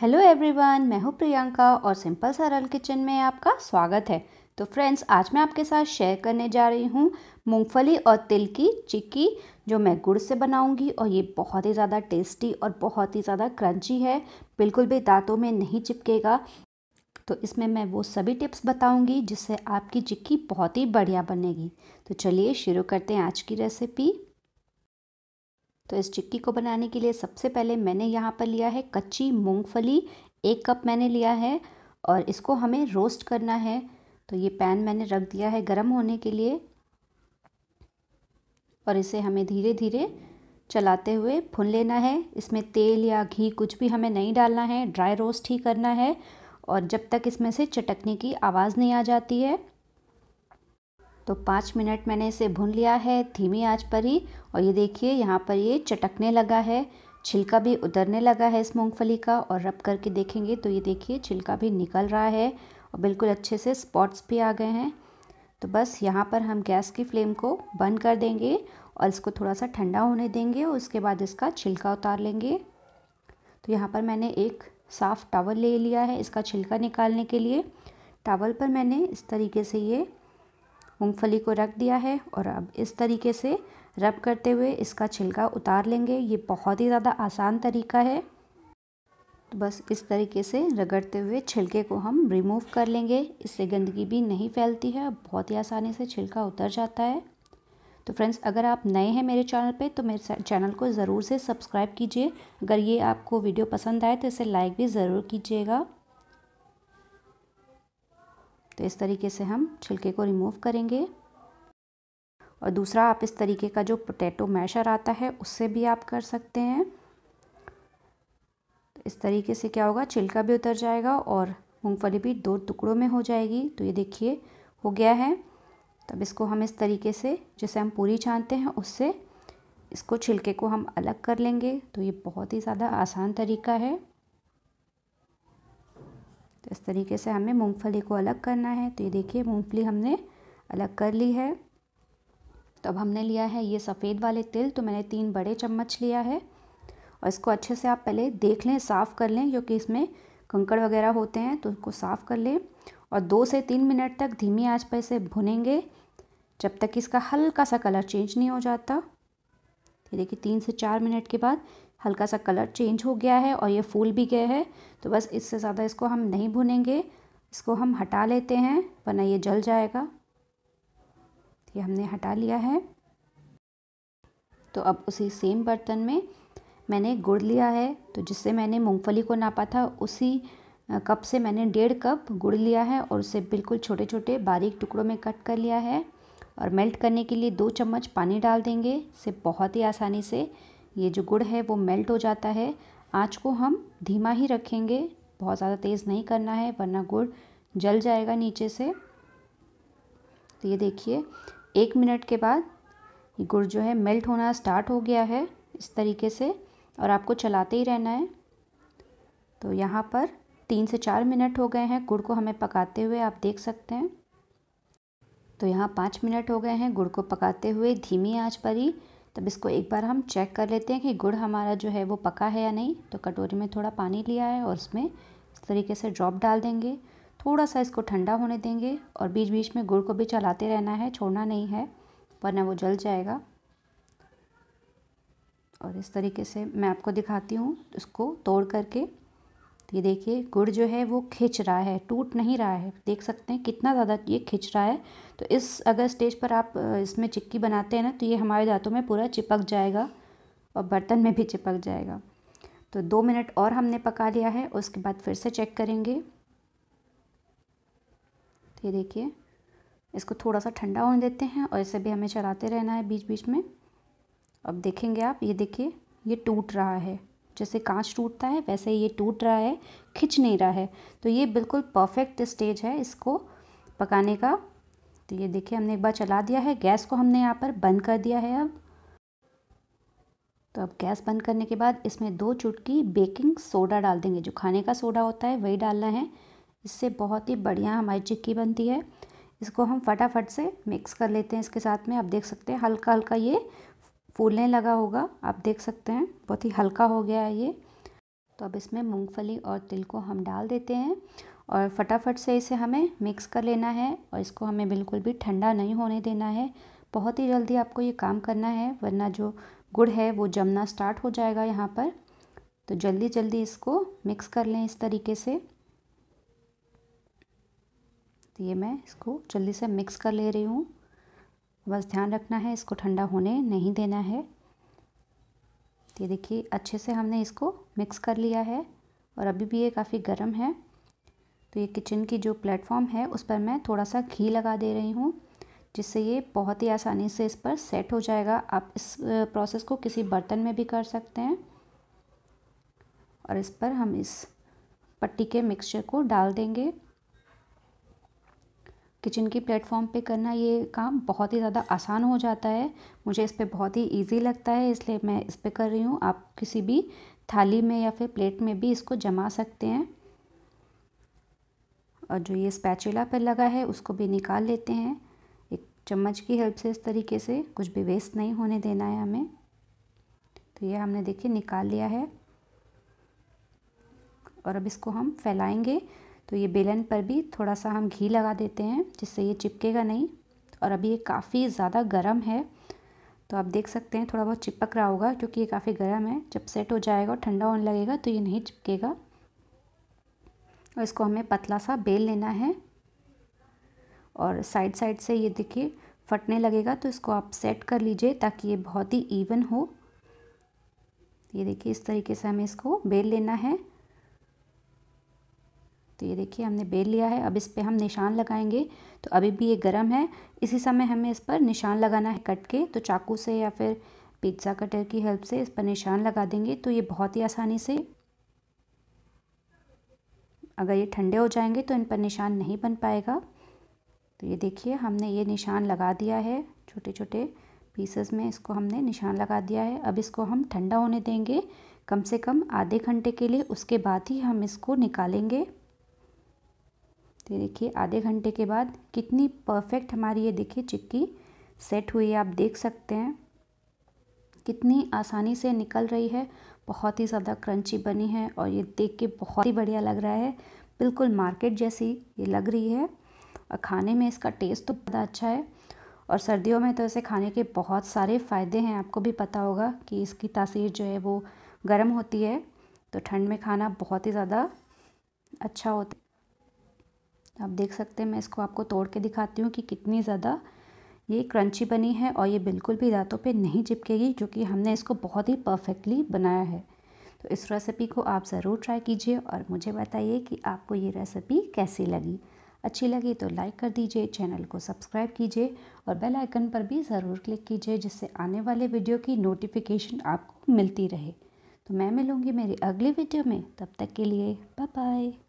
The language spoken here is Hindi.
हेलो एवरीवन मैं हूँ प्रियंका और सिंपल सरल किचन में आपका स्वागत है तो फ्रेंड्स आज मैं आपके साथ शेयर करने जा रही हूँ मूंगफली और तिल की चिक्की जो मैं गुड़ से बनाऊंगी और ये बहुत ही ज़्यादा टेस्टी और बहुत ही ज़्यादा क्रंची है बिल्कुल भी दांतों में नहीं चिपकेगा तो इसमें मैं वो सभी टिप्स बताऊँगी जिससे आपकी चिक्की बहुत ही बढ़िया बनेगी तो चलिए शुरू करते हैं आज की रेसिपी तो इस चिक्की को बनाने के लिए सबसे पहले मैंने यहाँ पर लिया है कच्ची मूंगफली एक कप मैंने लिया है और इसको हमें रोस्ट करना है तो ये पैन मैंने रख दिया है गर्म होने के लिए और इसे हमें धीरे धीरे चलाते हुए भुन लेना है इसमें तेल या घी कुछ भी हमें नहीं डालना है ड्राई रोस्ट ही करना है और जब तक इसमें से चटकने की आवाज़ नहीं आ जाती है तो पाँच मिनट मैंने इसे भून लिया है धीमी आंच पर ही और ये देखिए यहाँ पर ये चटकने लगा है छिलका भी उतरने लगा है इस मूँगफली का और रब करके देखेंगे तो ये देखिए छिलका भी निकल रहा है और बिल्कुल अच्छे से स्पॉट्स भी आ गए हैं तो बस यहाँ पर हम गैस की फ्लेम को बंद कर देंगे और इसको थोड़ा सा ठंडा होने देंगे और उसके बाद इसका छिलका उतार लेंगे तो यहाँ पर मैंने एक साफ़ टावल ले लिया है इसका छिलका निकालने के लिए टावल पर मैंने इस तरीके से ये मूँगफली को रख दिया है और अब इस तरीके से रब करते हुए इसका छिलका उतार लेंगे ये बहुत ही ज़्यादा आसान तरीका है तो बस इस तरीके से रगड़ते हुए छिलके को हम रिमूव कर लेंगे इससे गंदगी भी नहीं फैलती है बहुत ही आसानी से छिलका उतर जाता है तो फ्रेंड्स अगर आप नए हैं मेरे चैनल पे तो मेरे चैनल को ज़रूर से सब्सक्राइब कीजिए अगर ये आपको वीडियो पसंद आए तो इसे लाइक भी ज़रूर कीजिएगा तो इस तरीके से हम छिलके को रिमूव करेंगे और दूसरा आप इस तरीके का जो पोटैटो मैशर आता है उससे भी आप कर सकते हैं तो इस तरीके से क्या होगा छिलका भी उतर जाएगा और मूँगफली भी दो टुकड़ों में हो जाएगी तो ये देखिए हो गया है तब इसको हम इस तरीके से जैसे हम पूरी छानते हैं उससे इसको छिलके को हम अलग कर लेंगे तो ये बहुत ही ज़्यादा आसान तरीका है तो इस तरीके से हमें मूंगफली को अलग करना है तो ये देखिए मूंगफली हमने अलग कर ली है तो अब हमने लिया है ये सफ़ेद वाले तिल तो मैंने तीन बड़े चम्मच लिया है और इसको अच्छे से आप पहले देख लें साफ़ कर लें क्योंकि इसमें कंकड़ वगैरह होते हैं तो उसको साफ़ कर लें और दो से तीन मिनट तक धीमी आँच पर इसे भुनेंगे जब तक इसका हल्का सा कलर चेंज नहीं हो जाता ये देखिए तीन से चार मिनट के बाद हल्का सा कलर चेंज हो गया है और ये फूल भी गए हैं तो बस इससे ज़्यादा इसको हम नहीं भुनेंगे इसको हम हटा लेते हैं वरना ये जल जाएगा ये हमने हटा लिया है तो अब उसी सेम बर्तन में मैंने गुड़ लिया है तो जिससे मैंने मूंगफली को नापा था उसी कप से मैंने डेढ़ कप गुड़ लिया है और उसे बिल्कुल छोटे छोटे बारीक टुकड़ों में कट कर लिया है और मेल्ट करने के लिए दो चम्मच पानी डाल देंगे इसे बहुत ही आसानी से ये जो गुड़ है वो मेल्ट हो जाता है आँच को हम धीमा ही रखेंगे बहुत ज़्यादा तेज़ नहीं करना है वरना गुड़ जल जाएगा नीचे से तो ये देखिए एक मिनट के बाद ये गुड़ जो है मेल्ट होना स्टार्ट हो गया है इस तरीके से और आपको चलाते ही रहना है तो यहाँ पर तीन से चार मिनट हो गए हैं गुड़ को हमें पकाते हुए आप देख सकते हैं तो यहाँ पाँच मिनट हो गए हैं गुड़ को पकाते हुए धीमी आँच पर ही तब इसको एक बार हम चेक कर लेते हैं कि गुड़ हमारा जो है वो पका है या नहीं तो कटोरी में थोड़ा पानी लिया है और उसमें इस तरीके से ड्रॉप डाल देंगे थोड़ा सा इसको ठंडा होने देंगे और बीच बीच में गुड़ को भी चलाते रहना है छोड़ना नहीं है वरना वो जल जाएगा और इस तरीके से मैं आपको दिखाती हूँ इसको तोड़ करके तो ये देखिए गुड़ जो है वो खिंच रहा है टूट नहीं रहा है देख सकते हैं कितना ज़्यादा ये खिंच रहा है तो इस अगर स्टेज पर आप इसमें चिक्की बनाते हैं ना तो ये हमारे दांतों में पूरा चिपक जाएगा और बर्तन में भी चिपक जाएगा तो दो मिनट और हमने पका लिया है उसके बाद फिर से चेक करेंगे तो ये देखिए इसको थोड़ा सा ठंडा होने देते हैं और इसे भी हमें चलाते रहना है बीच बीच में अब देखेंगे आप ये देखिए ये टूट रहा है जैसे कांच टूटता है वैसे ये टूट रहा है खिंच नहीं रहा है तो ये बिल्कुल परफेक्ट स्टेज है इसको पकाने का तो ये देखिए हमने एक बार चला दिया है गैस को हमने यहाँ पर बंद कर दिया है अब तो अब गैस बंद करने के बाद इसमें दो चुटकी बेकिंग सोडा डाल देंगे जो खाने का सोडा होता है वही डालना है इससे बहुत ही बढ़िया हमारी चिक्की बनती है इसको हम फटाफट से मिक्स कर लेते हैं इसके साथ में आप देख सकते हैं हल्का हल्का ये फूलने लगा होगा आप देख सकते हैं बहुत ही हल्का हो गया है ये तो अब इसमें मूंगफली और तिल को हम डाल देते हैं और फटाफट से इसे हमें मिक्स कर लेना है और इसको हमें बिल्कुल भी ठंडा नहीं होने देना है बहुत ही जल्दी आपको ये काम करना है वरना जो गुड़ है वो जमना स्टार्ट हो जाएगा यहाँ पर तो जल्दी जल्दी इसको मिक्स कर लें इस तरीके से तो ये मैं इसको जल्दी से मिक्स कर ले रही हूँ बस ध्यान रखना है इसको ठंडा होने नहीं देना है तो ये देखिए अच्छे से हमने इसको मिक्स कर लिया है और अभी भी ये काफ़ी गर्म है तो ये किचन की जो प्लेटफॉर्म है उस पर मैं थोड़ा सा घी लगा दे रही हूँ जिससे ये बहुत ही आसानी से इस पर सेट हो जाएगा आप इस प्रोसेस को किसी बर्तन में भी कर सकते हैं और इस पर हम इस पट्टी के मिक्सचर को डाल देंगे किचन की प्लेटफॉर्म पे करना ये काम बहुत ही ज़्यादा आसान हो जाता है मुझे इस पर बहुत ही ईजी लगता है इसलिए मैं इस पर कर रही हूँ आप किसी भी थाली में या फिर प्लेट में भी इसको जमा सकते हैं और जो ये स्पैचुला पर लगा है उसको भी निकाल लेते हैं एक चम्मच की हेल्प से इस तरीके से कुछ भी वेस्ट नहीं होने देना है हमें तो ये हमने देखिए निकाल लिया है और अब इसको हम फैलाएंगे तो ये बेलन पर भी थोड़ा सा हम घी लगा देते हैं जिससे ये चिपकेगा नहीं और अभी ये काफ़ी ज़्यादा गर्म है तो आप देख सकते हैं थोड़ा बहुत चिपक रहा होगा क्योंकि ये काफ़ी गर्म है जब सेट हो जाएगा और ठंडा होने लगेगा तो ये नहीं चिपकेगा और इसको हमें पतला सा बेल लेना है और साइड साइड से ये देखिए फटने लगेगा तो इसको आप सेट कर लीजिए ताकि ये बहुत ही इवन हो ये देखिए इस तरीके से हमें इसको बेल लेना है तो ये देखिए हमने बेल लिया है अब इस पर हम निशान लगाएंगे तो अभी भी ये गर्म है इसी समय हमें इस पर निशान लगाना है कट के तो चाकू से या फिर पिज्ज़ा कटर की हेल्प से इस पर निशान लगा देंगे तो ये बहुत ही आसानी से अगर ये ठंडे हो जाएंगे तो इन पर निशान नहीं बन पाएगा तो ये देखिए हमने ये निशान लगा दिया है छोटे छोटे पीसेस में इसको हमने निशान लगा दिया है अब इसको हम ठंडा होने देंगे कम से कम आधे घंटे के लिए उसके बाद ही हम इसको निकालेंगे तो देखिए आधे घंटे के बाद कितनी परफेक्ट हमारी ये देखिए चिक्की सेट हुई है आप देख सकते हैं कितनी आसानी से निकल रही है बहुत ही ज़्यादा क्रंची बनी है और ये देख के बहुत ही बढ़िया लग रहा है बिल्कुल मार्केट जैसी ये लग रही है और खाने में इसका टेस्ट तो बड़ा अच्छा है और सर्दियों में तो ऐसे खाने के बहुत सारे फ़ायदे हैं आपको भी पता होगा कि इसकी तासीर जो है वो गर्म होती है तो ठंड में खाना बहुत ही ज़्यादा अच्छा होता है आप देख सकते हैं मैं इसको आपको तोड़ के दिखाती हूँ कि कितनी ज़्यादा ये क्रंची बनी है और ये बिल्कुल भी दांतों पे नहीं चिपकेगी क्योंकि हमने इसको बहुत ही परफेक्टली बनाया है तो इस रेसिपी को आप ज़रूर ट्राई कीजिए और मुझे बताइए कि आपको ये रेसिपी कैसी लगी अच्छी लगी तो लाइक कर दीजिए चैनल को सब्सक्राइब कीजिए और बेल आइकन पर भी ज़रूर क्लिक कीजिए जिससे आने वाले वीडियो की नोटिफिकेशन आपको मिलती रहे तो मैं मिलूँगी मेरी अगली वीडियो में तब तक के लिए बाय बाय